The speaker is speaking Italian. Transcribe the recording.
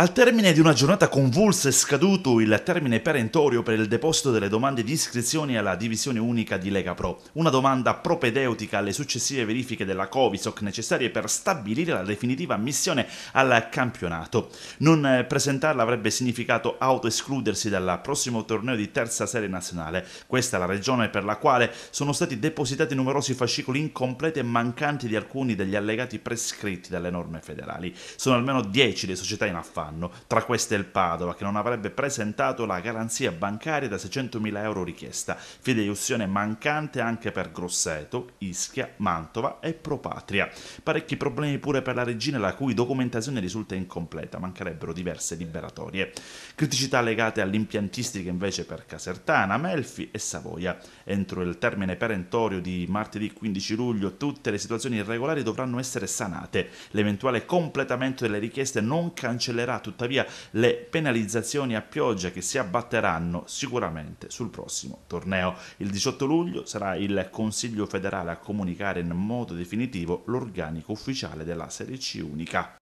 Al termine di una giornata convulsa è scaduto il termine perentorio per il deposito delle domande di iscrizione alla divisione unica di Lega Pro, una domanda propedeutica alle successive verifiche della Covisoc necessarie per stabilire la definitiva ammissione al campionato. Non presentarla avrebbe significato autoescludersi dal prossimo torneo di terza serie nazionale. Questa è la regione per la quale sono stati depositati numerosi fascicoli incompleti e mancanti di alcuni degli allegati prescritti dalle norme federali. Sono almeno 10 le società in affari anno, tra queste il Padova che non avrebbe presentato la garanzia bancaria da 600.000 euro richiesta, fideiussione mancante anche per Grosseto, Ischia, Mantova e Propatria. Parecchi problemi pure per la regina la cui documentazione risulta incompleta, mancherebbero diverse liberatorie. Criticità legate all'impiantistica invece per Casertana, Melfi e Savoia. Entro il termine perentorio di martedì 15 luglio tutte le situazioni irregolari dovranno essere sanate. L'eventuale completamento delle richieste non cancellerà comporterà tuttavia le penalizzazioni a pioggia che si abbatteranno sicuramente sul prossimo torneo. Il 18 luglio sarà il Consiglio federale a comunicare in modo definitivo l'organico ufficiale della Serie C unica.